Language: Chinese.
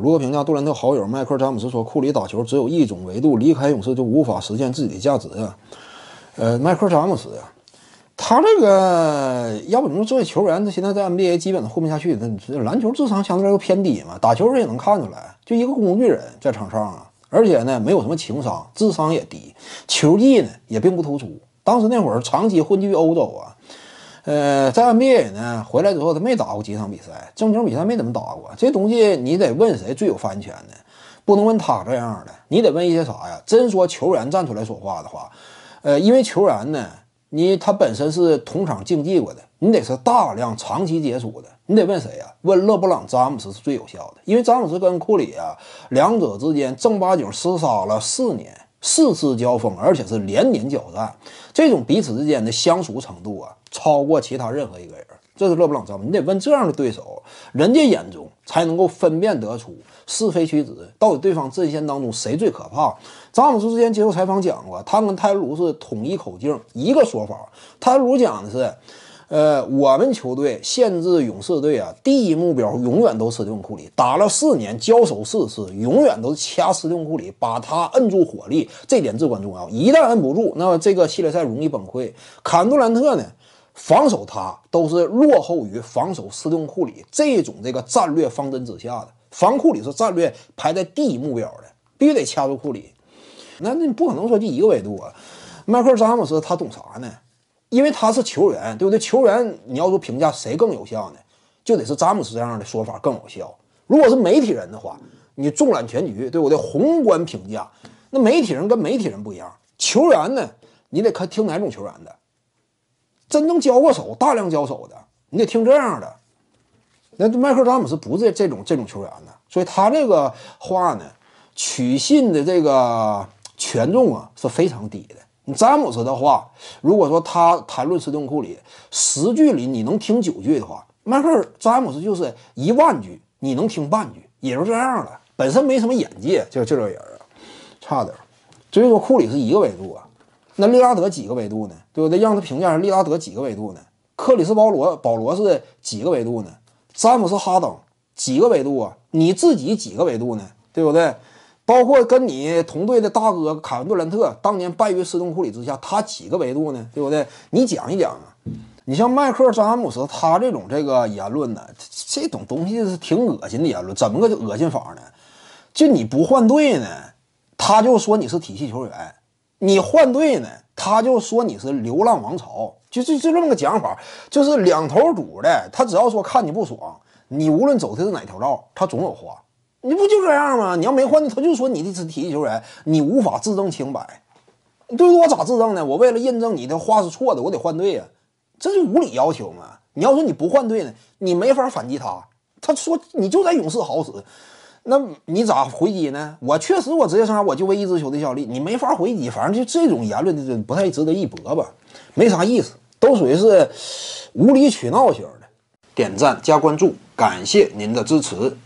卢克评价杜兰特好友迈克·詹姆斯说：“库里打球只有一种维度，离开勇士就无法实现自己的价值呀。”呃，迈克·詹姆斯呀，他这个要不你说这球员他现在在 NBA 基本都混不下去，他篮球智商相对来说偏低嘛，打球人也能看出来，就一个工具人在场上啊，而且呢，没有什么情商，智商也低，球技呢也并不突出。当时那会儿长期混迹于欧洲啊。呃，在 NBA 呢，回来之后他没打过几场比赛，正经比赛没怎么打过。这东西你得问谁最有发言权呢？不能问他这样的，你得问一些啥呀？真说球员站出来说话的话，呃，因为球员呢，你他本身是同场竞技过的，你得是大量长期接触的，你得问谁呀？问勒布朗·詹姆斯是最有效的，因为詹姆斯跟库里啊，两者之间正八经厮杀了四年。四次交锋，而且是连年交战，这种彼此之间的相熟程度啊，超过其他任何一个人。这是勒布朗姆斯，你得问这样的对手，人家眼中才能够分辨得出是非曲直，到底对方阵线当中谁最可怕。詹姆斯之前接受采访讲过，他跟泰卢是统一口径，一个说法。泰卢讲的是。呃，我们球队限制勇士队啊，第一目标永远都是斯蒂文库里，打了四年交手四次，永远都是掐斯蒂文库里，把他摁住火力，这点至关重要。一旦摁不住，那么这个系列赛容易崩溃。坎杜兰特呢，防守他都是落后于防守斯蒂文库里这种这个战略方针之下的，防库里是战略排在第一目标的，必须得掐住库里。那那不可能说就一个维度啊，迈克尔詹姆斯他懂啥呢？因为他是球员，对不对？球员你要说评价谁更有效呢，就得是詹姆斯这样的说法更有效。如果是媒体人的话，你纵览全局，对不对？宏观评价，那媒体人跟媒体人不一样。球员呢，你得看听哪种球员的，真正交过手、大量交手的，你得听这样的。那迈克尔·詹姆斯不是这种这种球员的，所以他这个话呢，取信的这个权重啊是非常低的。你詹姆斯的话，如果说他谈论斯蒂库里十句里你能听九句的话，迈克尔·詹姆斯就是一万句，你能听半句也就这样了。本身没什么眼界，就就这人啊，差点。所以说，库里是一个维度啊，那利拉德几个维度呢？对不对？让他评价利拉德几个维度呢？克里斯·保罗，保罗是几个维度呢？詹姆斯·哈登几个维度啊？你自己几个维度呢？对不对？包括跟你同队的大哥凯文杜兰特，当年败于斯通库里之下，他几个维度呢？对不对？你讲一讲啊！你像迈克尔詹姆斯，他这种这个言论呢，这种东西是挺恶心的言论。怎么个恶心法呢？就你不换队呢，他就说你是体系球员；你换队呢，他就说你是流浪王朝。就就就这么个讲法，就是两头堵的。他只要说看你不爽，你无论走的是哪条道，他总有话。你不就这样吗？你要没换他就说你是体育球员，你无法自证清白。对于我咋自证呢？我为了验证你的话是错的，我得换队呀，这是无理要求嘛？你要说你不换队呢，你没法反击他。他说你就在勇士好使，那你咋回击呢？我确实，我职业生涯我就为一支球队效力，你没法回击。反正就这种言论，就不太值得一驳吧，没啥意思，都属于是无理取闹型的。点赞加关注，感谢您的支持。